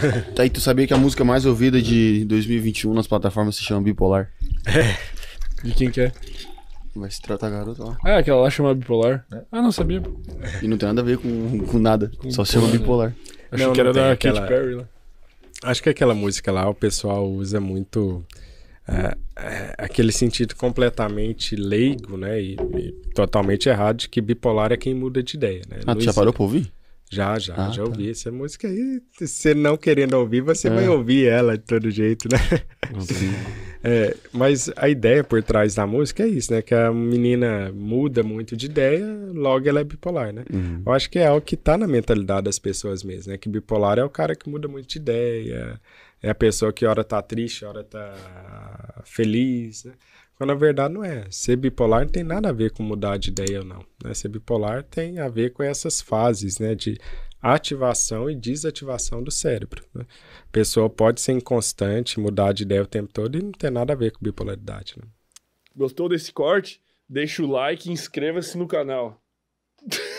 tá aí, tu sabia que a música mais ouvida de 2021 nas plataformas se chama Bipolar? É. De quem que é? Vai se tratar a garota lá. É, aquela lá chama bipolar. É. Ah, não sabia. E não tem nada a ver com, com nada. Com só chama bipolar. Acho não, que era da é aquela... Katy Perry lá. Acho que é aquela música lá o pessoal usa muito é, aquele sentido completamente leigo, né? E, e, totalmente errado de que bipolar é quem muda de ideia, né? Ah, tu já parou pra ouvir? Já, já, ah, já tá. ouvi essa música aí. Você não querendo ouvir, você é. vai ouvir ela de todo jeito, né? É, mas a ideia por trás da música é isso, né? Que a menina muda muito de ideia, logo ela é bipolar, né? Uhum. Eu acho que é o que tá na mentalidade das pessoas mesmo, né? Que bipolar é o cara que muda muito de ideia, é a pessoa que hora tá triste, hora tá feliz, né? Mas na verdade não é. Ser bipolar não tem nada a ver com mudar de ideia ou não. Né? Ser bipolar tem a ver com essas fases né, de ativação e desativação do cérebro. Né? A pessoa pode ser inconstante, mudar de ideia o tempo todo e não tem nada a ver com bipolaridade. Né? Gostou desse corte? Deixa o like e inscreva-se no canal.